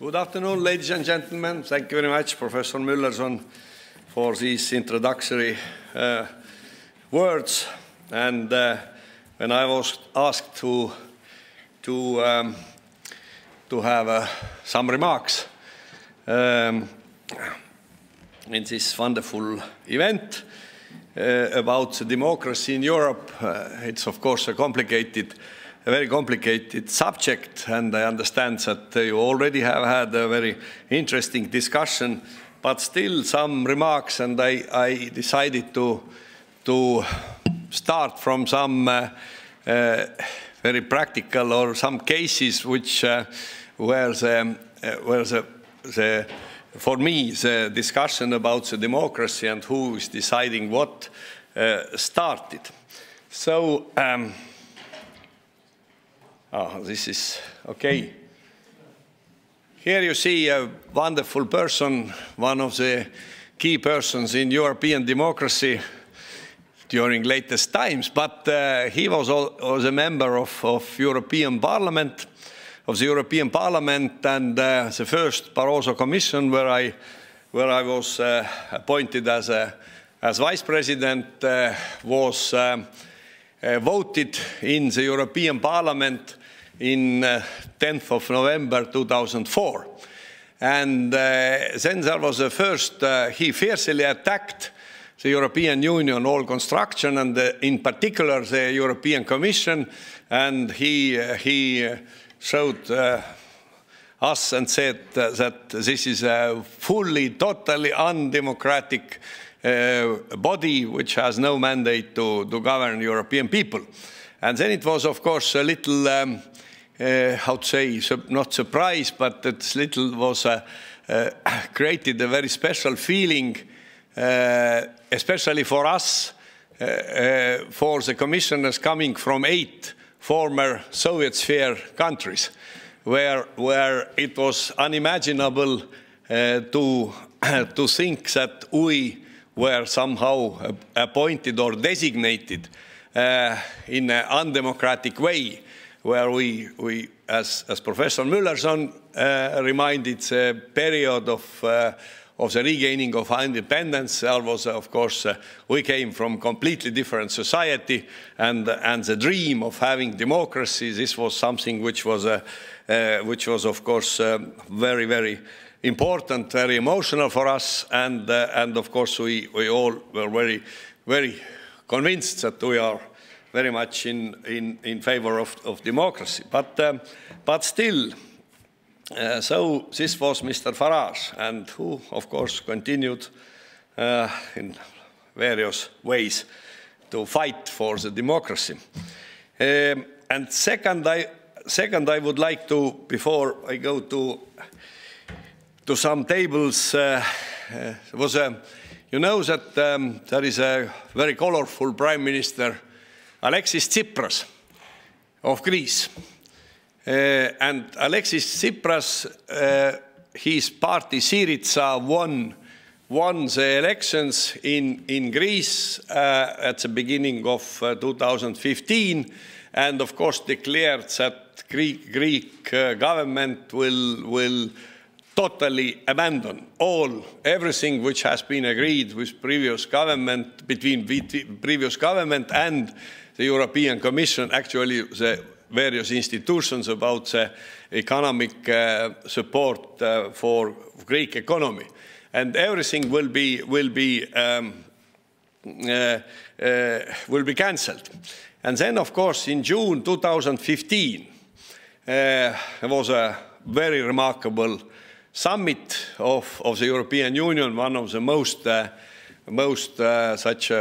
Good afternoon, ladies and gentlemen. Thank you very much, Professor Müllerson, for these introductory uh, words. And uh, when I was asked to, to, um, to have uh, some remarks um, in this wonderful event uh, about democracy in Europe, uh, it's of course a complicated a very complicated subject, and I understand that you already have had a very interesting discussion, but still some remarks, and I, I decided to, to start from some uh, uh, very practical or some cases which uh, where the, uh, where the, the for me, the discussion about the democracy and who is deciding what uh, started. So um, Oh, this is okay. Here you see a wonderful person, one of the key persons in European democracy during latest times, but uh, he was, all, was, a member of, of, European Parliament, of the European Parliament and uh, the first Barroso Commission where I, where I was uh, appointed as, a, as vice president uh, was um, uh, voted in the European Parliament in 10th uh, of November 2004. And uh, Zenzer was the first, uh, he fiercely attacked the European Union, all construction, and in particular the European Commission. And he, uh, he showed uh, us and said uh, that this is a fully, totally undemocratic body which has no mandate to, to govern European people. And then it was, of course, a little um, uh, how to say, not surprised, but that little was uh, uh, created a very special feeling, especially for us, for the commissioners coming from eight former Soviet sphere countries, where, where it was unimaginable to, to think that we were somehow appointed or designated in an undemocratic way where we, we as, as Professor Müllerson uh, reminded, the uh, period of, uh, of the regaining of our independence, there was, uh, of course, uh, we came from completely different society, and, and the dream of having democracy, this was something which was, uh, which was of course, very, very important, very emotional for us, and, and of course, we, we all were very, very convinced that we are very much in, in, in favor of, of democracy. But, um, but still, uh, so this was Mr. Farage, and who, of course, continued uh, in various ways to fight for the democracy. Um, and second, I, second, I would like to, before I go to, to some tables, uh, uh was uh, you know that um, there is a very colorful prime minister Alexis Tsipras of Greece. Uh, and Alexis Tsipras, uh, his party Syriza won, won the elections in, in Greece uh, at the beginning of 2015 and of course declared that Greek, Greek government will, will totally abandon all, everything which has been agreed with previous government, between previous government and the European Commission, actually the various institutions about the economic uh, support uh, for Greek economy. And everything will be, will be, um, uh, uh will be cancelled. And then, of course, in June 2015, there uh, was a very remarkable summit of, of the European Union, one of the most, uh, most such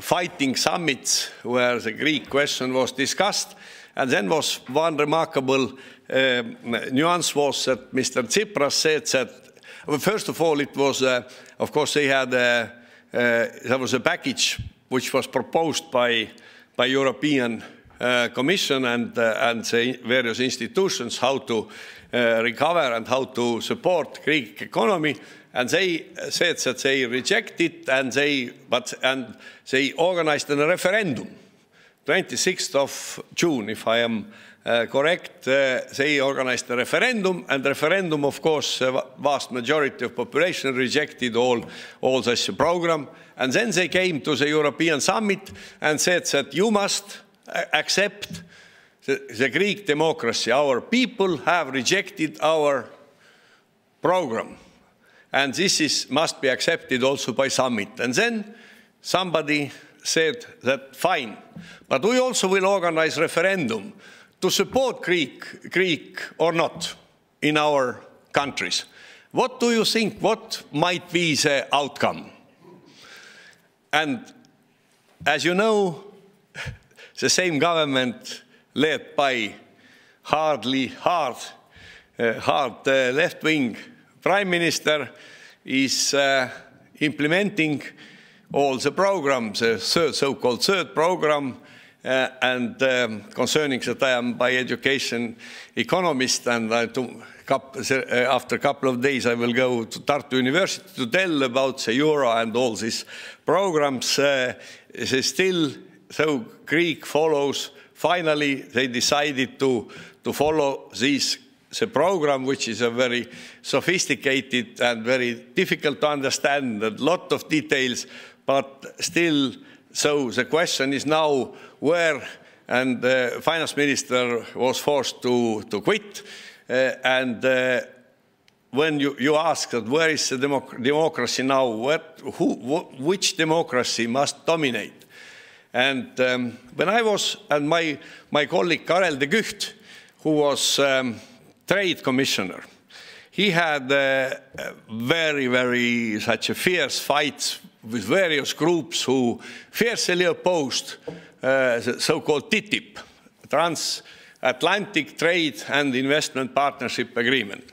fighting summits where the Greek question was discussed. And then was one remarkable uh, nuance was that Mr. Tsipras said that, well, first of all, it was, uh, of course, they had, uh, uh, there was a package which was proposed by, by European uh, Commission and, uh, and the various institutions how to recover and how to support Greek economy and they said that they reject it and they but and they organized a referendum 26th of June if I am uh, correct uh, they organized a referendum and referendum of course uh, a vast majority of population rejected all all this program and then they came to the European summit and said that you must uh, accept the, the Greek democracy our people have rejected our program and this is, must be accepted also by summit. And then somebody said that fine, but we also will organize referendum to support Greek, Greek or not in our countries. What do you think? What might be the outcome? And as you know, the same government led by hardly hard, uh, hard uh, left wing Prime Minister is uh, implementing all the programs, the so-called third program, uh, and um, concerning that I am by education economist and to, uh, after a couple of days I will go to Tartu University to tell about the euro and all these programs. Uh, still, so Greek follows, finally they decided to, to follow these a program which is a very sophisticated and very difficult to understand, a lot of details, but still, so the question is now where, and the uh, finance minister was forced to, to quit, uh, and uh, when you, you ask that where is the democ democracy now, what, who, wh which democracy must dominate? And um, when I was, and my, my colleague Karel de Gucht, who was um, trade commissioner. He had uh, very, very such a fierce fight with various groups who fiercely opposed uh, so-called TTIP, Transatlantic Trade and Investment Partnership Agreement.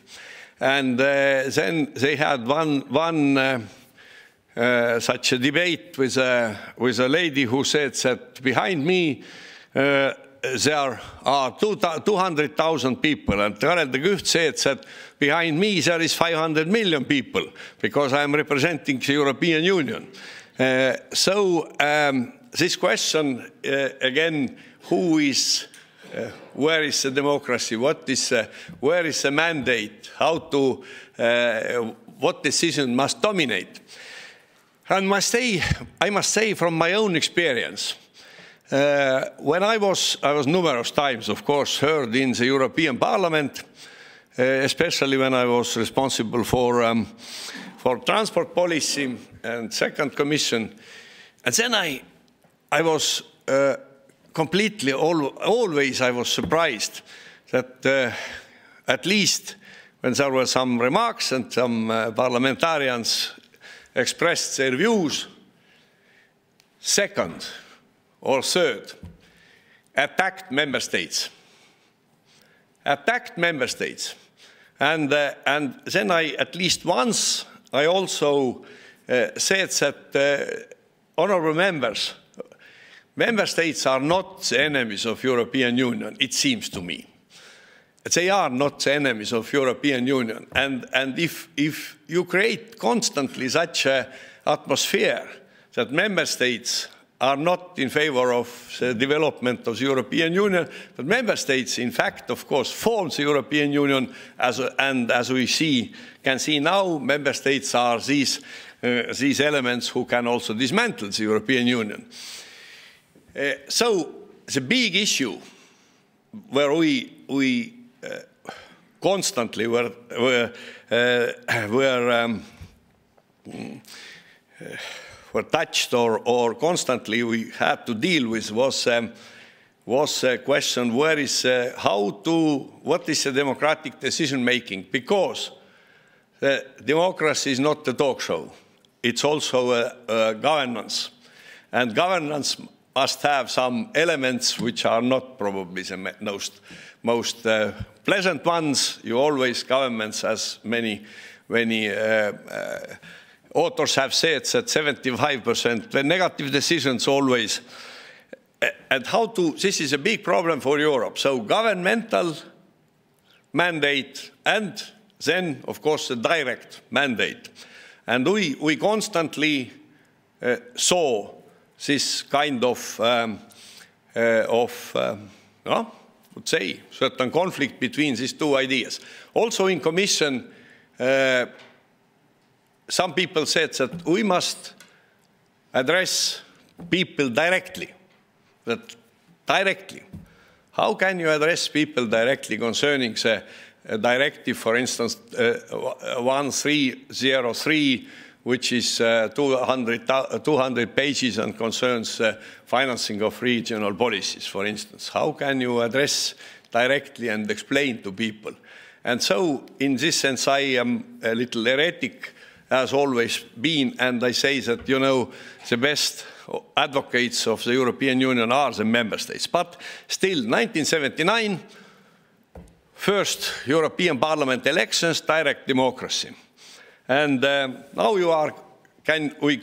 And uh, then they had one, one uh, uh, such a debate with a, uh, with a lady who said that behind me there are 200,000 people and Karel de Gucht said that behind me there is 500 million people because I am representing the European Union. Uh, so um, this question uh, again, who is, uh, where is the democracy? What is, where is the mandate? How to, what decision must dominate? And must say, I must say from my own experience, Uh, when I was, I was numerous times, of course, heard in the European Parliament, uh, especially when I was responsible for, um, for transport policy and second commission. And then I, I was uh, completely, al always I was surprised that uh, at least when there were some remarks and some uh, parliamentarians expressed their views, second, or third, attacked member states. Attacked member states. And, uh, and then I, at least once, I also uh, said that uh, honorable members, member states are not the enemies of European Union, it seems to me. They are not the enemies of European Union. And, and if, if you create constantly such an atmosphere that member states are not in favor of the development of the European Union, but member states, in fact, of course, form the European Union, as, and as we see, can see now, member states are these, uh, these elements who can also dismantle the European Union. Uh, so the big issue where we, we uh, constantly were, were, uh, were um, mm, uh, were touched or, or constantly we had to deal with was um, was a question where is uh, how to what is a democratic decision making because uh, democracy is not a talk show it's also a, a governance and governance must have some elements which are not probably the most most uh, pleasant ones you always governments as many many uh, uh, authors have said that 75%, the negative decisions always. And how to, this is a big problem for Europe. So governmental mandate and then, of course, the direct mandate. And we, we constantly uh, saw this kind of, um, uh, of um, no, would say, certain conflict between these two ideas. Also in Commission, uh, some people said that we must address people directly. That directly. How can you address people directly concerning the directive, for instance, uh, 1303, which is uh, 200, 200, uh, pages and concerns uh, financing of regional policies, for instance? How can you address directly and explain to people? And so, in this sense, I am a little heretic has always been. And I say that, you know, the best advocates of the European Union are the member states. But still, 1979, first European Parliament elections, direct democracy. And uh, now you are, can we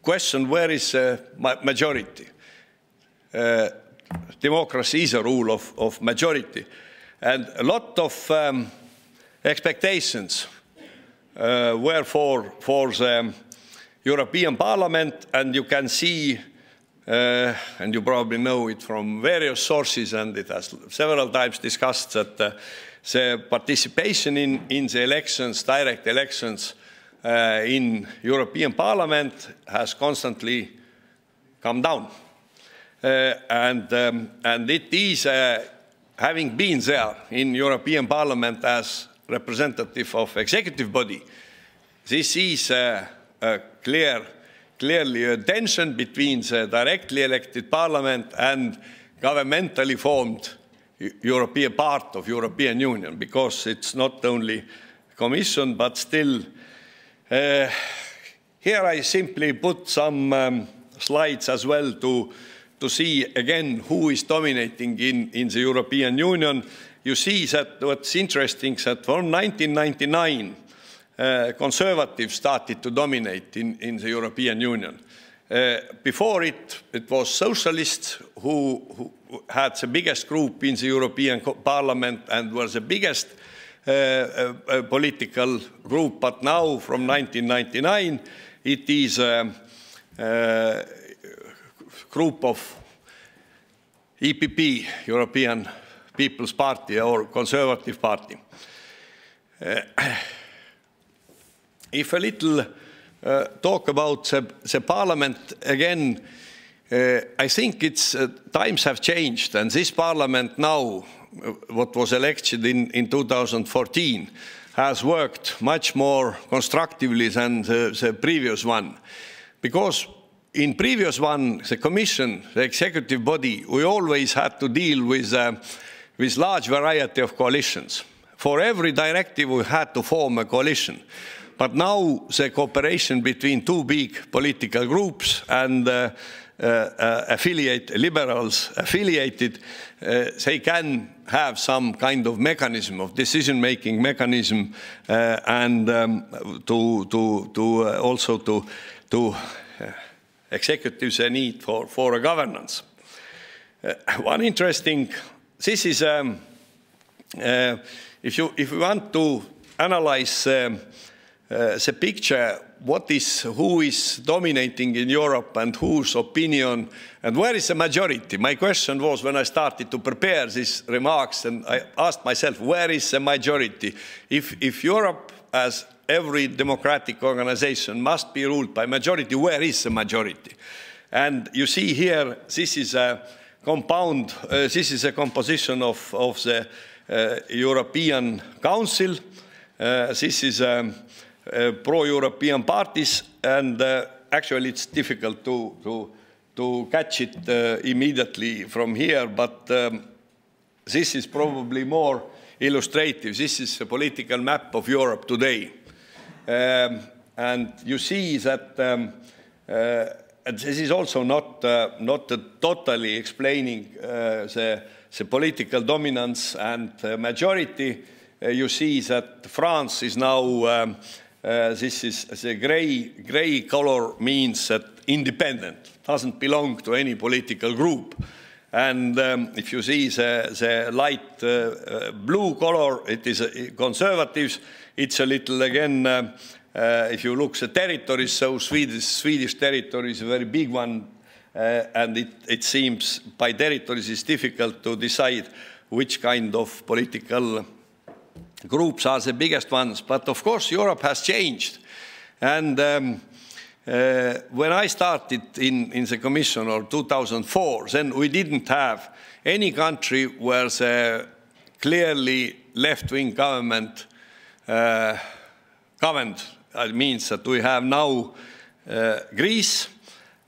question where is uh, majority? Uh, democracy is a rule of, of majority. And a lot of um, expectations uh, were for, for the European Parliament, and you can see, uh, and you probably know it from various sources, and it has several times discussed that uh, the participation in, in the elections, direct elections uh, in European Parliament has constantly come down. Uh, and, um, and it is, uh, having been there in European Parliament as representative of executive body. This is a, a clear, clearly a tension between the directly elected parliament and governmentally formed European part of European Union, because it's not only commission, but still uh, here I simply put some um, slides as well to, to see again who is dominating in, in the European Union you see that what's interesting is that from 1999, uh, conservatives started to dominate in, in the European Union. Uh, before it, it was socialists who, who, had the biggest group in the European Parliament and were the biggest uh, uh, uh political group. But now, from 1999, it is a, um, a uh, group of EPP, European People's Party or Conservative Party. Uh, if a little uh, talk about the, the parliament again, uh, I think it's times have changed, and this parliament now, what was elected in, in 2014, has worked much more constructively than the, the previous one, because in previous one, the commission, the executive body, we always had to deal with with large variety of coalitions. For every directive, we had to form a coalition. But now the cooperation between two big political groups and uh, uh, uh affiliate liberals affiliated, uh, they can have some kind of mechanism of decision-making mechanism, uh, and um, to to to also to to executives a need for for a governance. one interesting this is, um, uh, if, you, if you want to analyze um, uh, the picture, what is, who is dominating in Europe and whose opinion and where is the majority? My question was when I started to prepare these remarks and I asked myself, where is the majority? If, if Europe, as every democratic organization, must be ruled by majority, where is the majority? And you see here, this is a, compound, uh, this is a composition of, of the uh, European Council. Uh, this is um, uh, pro-European parties, and uh, actually it's difficult to, to, to catch it uh, immediately from here, but um, this is probably more illustrative. This is a political map of Europe today. Um, and you see that um, uh, and this is also not uh, not totally explaining uh, the the political dominance and uh, majority. Uh, you see that France is now um, uh, this is the grey grey color means that independent doesn't belong to any political group. And um, if you see the, the light uh, blue color, it is conservatives. It's a little again Uh, if you look the territories, so Swedish, Swedish territory is a very big one, uh, and it, it seems by territories it's difficult to decide which kind of political groups are the biggest ones. But of course, Europe has changed. And um, uh, when I started in, in the Commission or 2004, then we didn't have any country where the clearly left-wing government uh, governed uh, it means that we have now uh, Greece,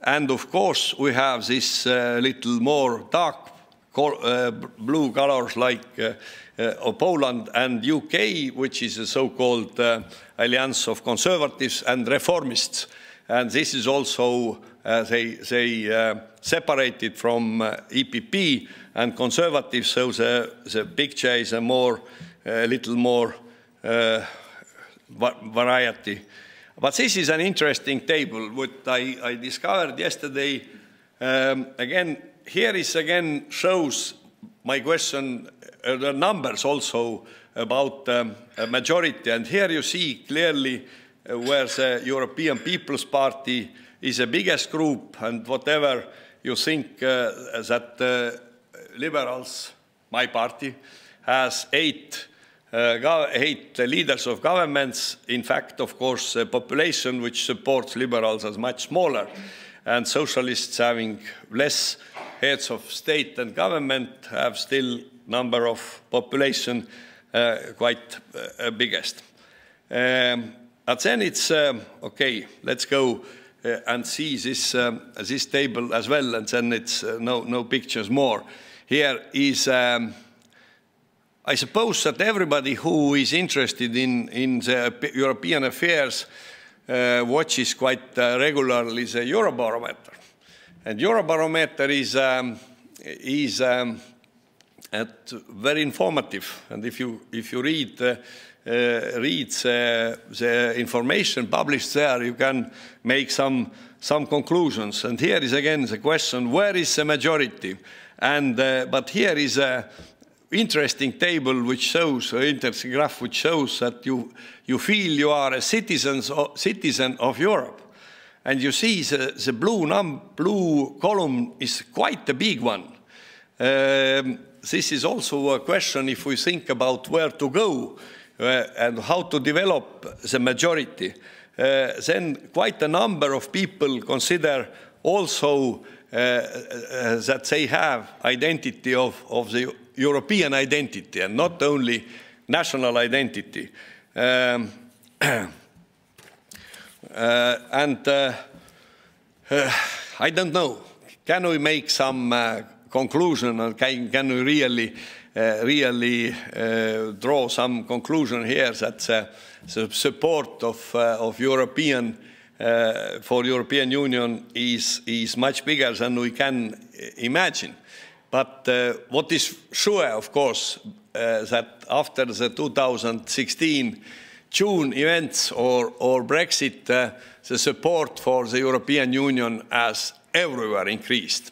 and of course, we have this uh, little more dark blue colors like Poland and U.K., which is a so-called alliance of conservatives and reformists. And this is also uh, they, they uh, separated from uh, EPP and conservatives, so the, the picture is a more, a little more variety. But this is an interesting table, what I, I discovered yesterday. Um, again, here is again shows my question, uh, the numbers also about um, a majority. And here you see clearly uh, where the European People's Party is the biggest group and whatever you think uh, that uh, liberals, my party, has eight uh, hate leaders of governments. In fact, of course, a population which supports liberals is much smaller, and socialists having less heads of state and government have still number of population uh, quite uh, biggest. Um, and then it's um, okay. Let's go uh, and see this um, this table as well, and then it's uh, no no pictures more. Here is. Um, I suppose that everybody who is interested in, in the European affairs uh, watches quite uh, regularly the Eurobarometer. And Eurobarometer is, um, is um, at very informative. And if you, if you read, uh, read the, the information published there, you can make some, some conclusions. And here is again the question, where is the majority? And, uh, but here is a interesting table which shows, an uh, interesting graph which shows that you, you feel you are a citizens of, citizen of Europe. And you see the, the blue, num blue column is quite a big one. Um, this is also a question if we think about where to go uh, and how to develop the majority. Uh, then quite a number of people consider also uh, uh that they have identity of, of the European identity and not only national identity. Um, uh, and uh, uh, I don't know, can we make some uh, conclusion or can, can we really, uh, really uh, draw some conclusion here that the support of, of European for European Union is, is much bigger than we can imagine. But uh, what is sure, of course, uh, that after the 2016 June events or, or Brexit, uh, the support for the European Union has everywhere increased.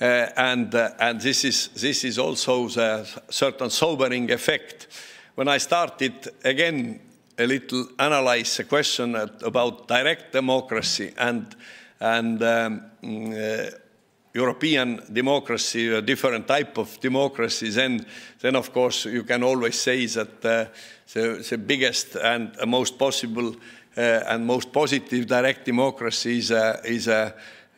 and and this, is, this is also a certain sobering effect. When I started again a little analyze the question at, about direct democracy and and um, uh, European democracy, a different type of democracies, and then of course you can always say that uh, the, the, biggest and uh, most possible uh, and most positive direct democracy is, uh, is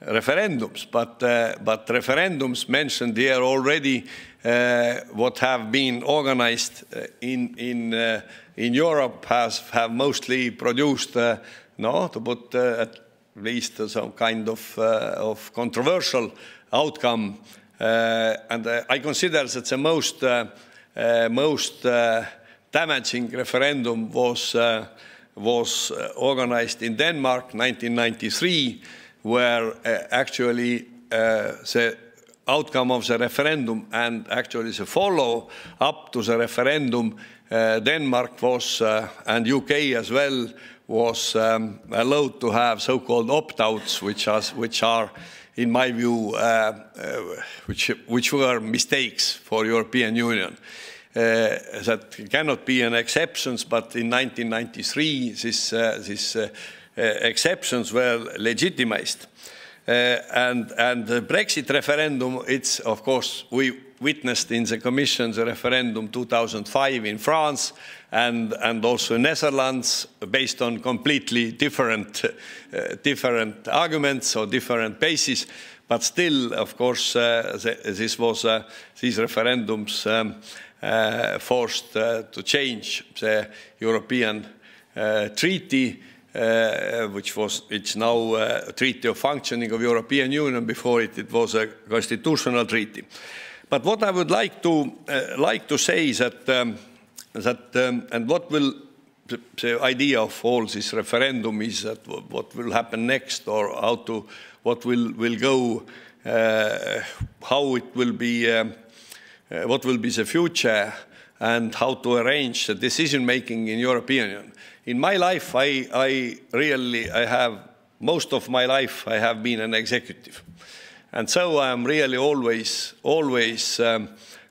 referendums. But, uh, but referendums mentioned here already uh, what have been organized in, in, in Europe has, have mostly produced, no, to put least some kind of, uh, of controversial outcome. Uh, and uh, I consider that the most, most damaging referendum was, was organized in Denmark 1993, where actually the outcome of the referendum and actually the follow up to the referendum, uh, Denmark was, uh, and UK as well, was um, allowed to have so-called opt-outs, which are, which are, in my view, uh, uh, which, which were mistakes for European Union. Uh, that cannot be an exception, but in 1993, these uh, uh, uh, exceptions were legitimized. and, and the Brexit referendum, it's, of course, we, witnessed in the Commission's referendum 2005 in France and, and also Netherlands based on completely different, uh, different arguments or different bases. But still, of course, uh, the, this was, uh, these referendums um, uh, forced uh, to change the European uh, treaty, uh, which was it's now a treaty of functioning of European Union. Before it, it was a constitutional treaty. But what I would like to uh, like to say is that um, that um, and what will the, idea of all this referendum is that what will happen next or how to what will will go uh, how it will be um, uh, what will be the future and how to arrange the decision making in European Union. In my life I I really I have most of my life I have been an executive and so I'm really always, always um,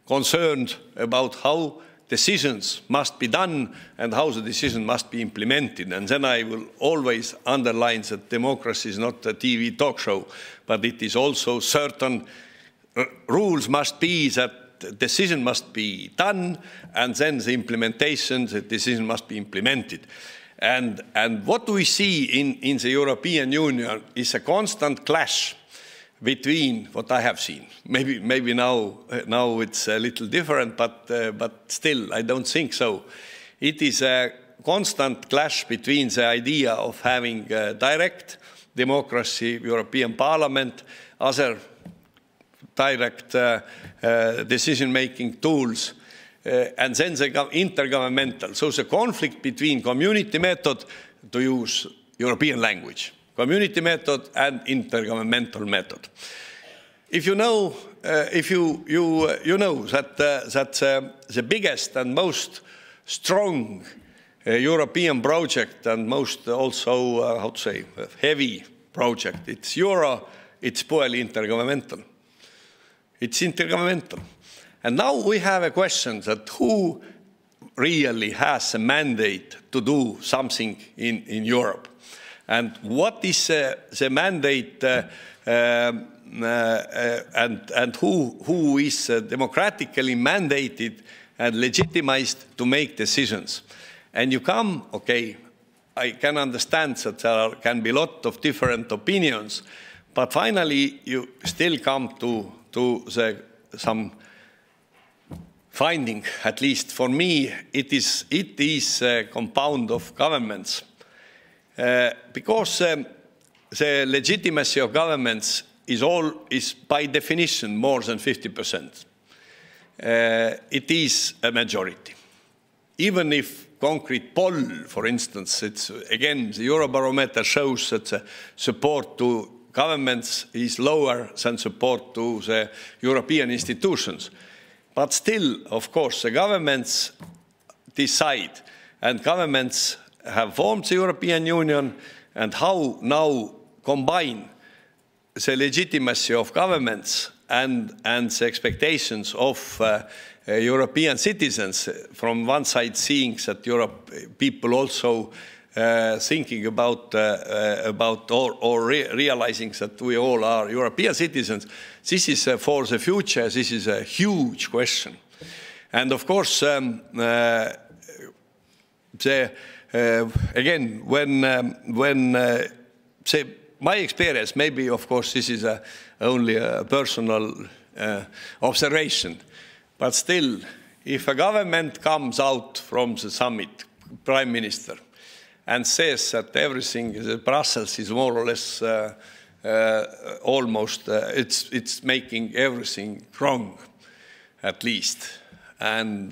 concerned about how decisions must be done and how the decision must be implemented. And then I will always underline that democracy is not a TV talk show, but it is also certain uh, rules must be that decision must be done and then the implementation, the decision must be implemented. And, and what we see in, in the European Union is a constant clash between what I have seen. Maybe, maybe now, uh, now it's a little different, but, uh, but still, I don't think so. It is a constant clash between the idea of having uh, direct democracy, European Parliament, other direct uh, uh, decision-making tools, uh, and then the intergovernmental. So the conflict between community method, to use European language, community method and intergovernmental method. If you know, uh, if you, you, uh, you know that, uh, that uh, the biggest and most strong uh, European project and most also, uh, how to say, heavy project, it's Euro, it's purely intergovernmental. It's intergovernmental. And now we have a question that who really has a mandate to do something in, in Europe? and what is uh, the mandate uh, um, and, and who, who is uh, democratically mandated and legitimized to make decisions. And you come, okay, I can understand that there are, can be a lot of different opinions, but finally you still come to, to the, some finding, at least for me, it is, it is a compound of governments uh, because um, the legitimacy of governments is, all, is by definition more than 50%. Uh, it is a majority. Even if concrete poll, for instance, it's again, the Eurobarometer shows that support to governments is lower than support to the European institutions. But still, of course, the governments decide, and governments have formed the European Union and how now combine the legitimacy of governments and, and the expectations of uh, uh European citizens from one side seeing that Europe people also uh, thinking about uh, uh, about or, or re realizing that we all are European citizens. This is for the future. This is a huge question, and of course um, the uh, again, when um, when uh, say my experience, maybe of course this is a, only a personal uh, observation, but still, if a government comes out from the summit, prime minister, and says that everything in uh, Brussels is more or less uh, uh almost it's it's making everything wrong, at least, and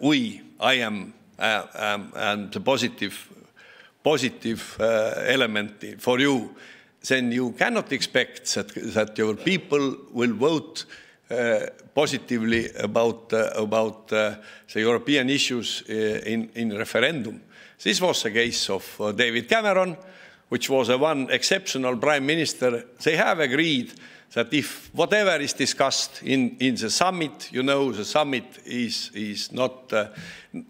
we, I am uh, um, and positive, positive uh, element for you, then you cannot expect that, that your people will vote uh, positively about, uh, about uh, the European issues in, in referendum. This was the case of David Cameron, which was a one exceptional prime minister, they have agreed that if whatever is discussed in, in the summit, you know, the summit is, is not, uh,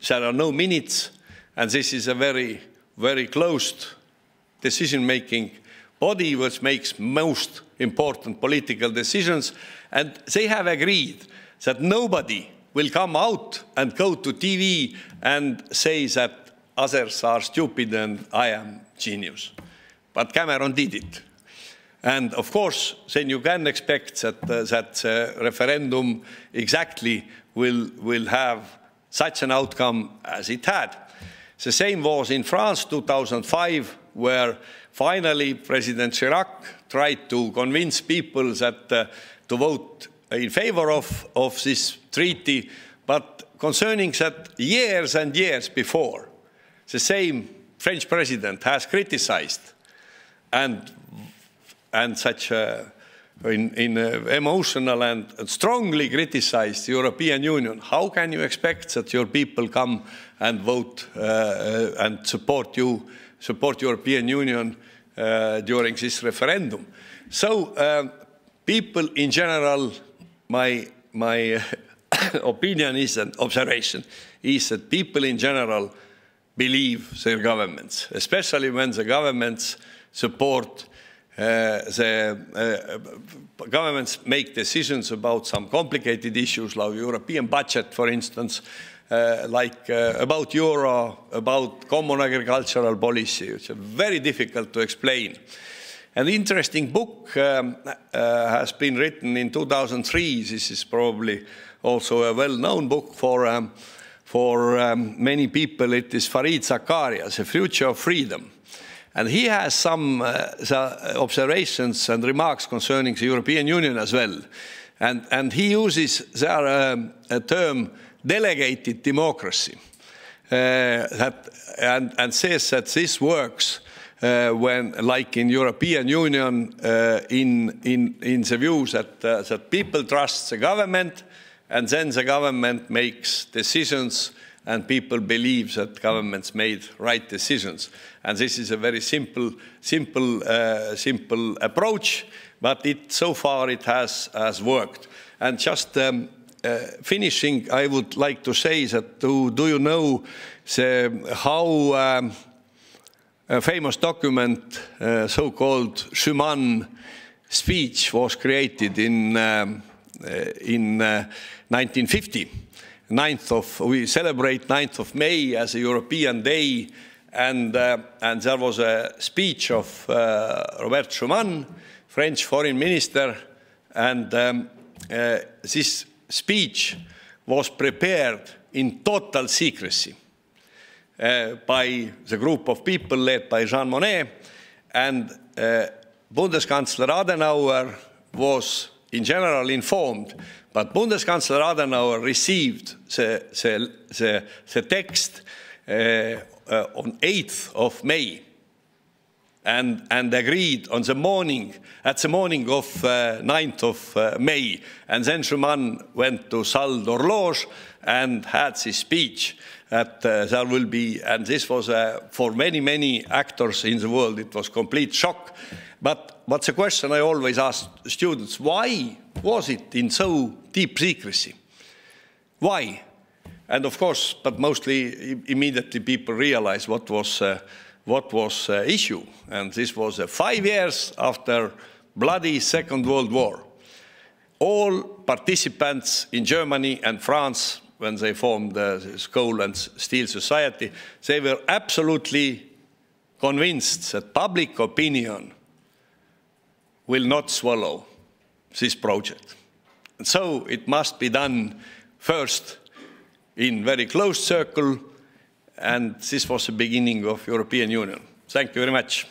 there are no minutes, and this is a very, very closed decision-making body which makes most important political decisions, and they have agreed that nobody will come out and go to TV and say that others are stupid and I am genius. But Cameron did it. And of course, then you can expect that uh, that uh, referendum exactly will will have such an outcome as it had. The same was in France 2005, where finally President Chirac tried to convince people that uh, to vote in favor of, of this treaty, but concerning that years and years before, the same French president has criticized and and such a, in, in emotional and strongly criticized European Union, how can you expect that your people come and vote uh, uh and support you, support European Union uh, during this referendum? So uh, people in general, my my uh, opinion is an observation is that people in general believe their governments, especially when the governments support uh, the uh, governments make decisions about some complicated issues like European budget, for instance, uh, like uh, about euro, about common agricultural policy. which are very difficult to explain. An interesting book um, uh, has been written in 2003. This is probably also a well-known book for, um, for um, many people. It is Farid Zakaria's The Future of Freedom and he has some uh, uh, observations and remarks concerning the European Union as well. And, and he uses their um, term delegated democracy uh, that, and, and, says that this works uh, when, like in European Union, uh, in, in, in the view that, uh, that people trust the government and then the government makes decisions and people believe that governments made right decisions. and this is a very simple, simple, uh, simple approach, but it so far it has has worked. And just um, uh, finishing, I would like to say that do, do you know the, how um, a famous document, uh, so-called Schumann speech, was created in um, uh, in 1950. Uh, 9th of we celebrate 9th of May as a European Day and uh, and there was a speech of uh, Robert Schuman, French foreign minister, and um, uh, this speech was prepared in total secrecy uh, by the group of people led by Jean Monnet, and uh, Bundeskanzler Adenauer was in general informed, but Bundeskanzler Adenauer received the, the, the, the text uh, uh, on 8th of May and, and agreed on the morning, at the morning of uh, 9th of uh, May. And then Schumann went to Sal d'Horloge and had his speech that uh, there will be, and this was, uh, for many, many actors in the world, it was complete shock. But, but the question I always ask students, why was it in so deep secrecy? Why? And of course, but mostly immediately people realized what was uh, what was uh, issue. And this was uh, five years after bloody Second World War. All participants in Germany and France, when they formed the Coal and Steel Society, they were absolutely convinced that public opinion will not swallow this project. And so it must be done first in very close circle, and this was the beginning of European Union. Thank you very much.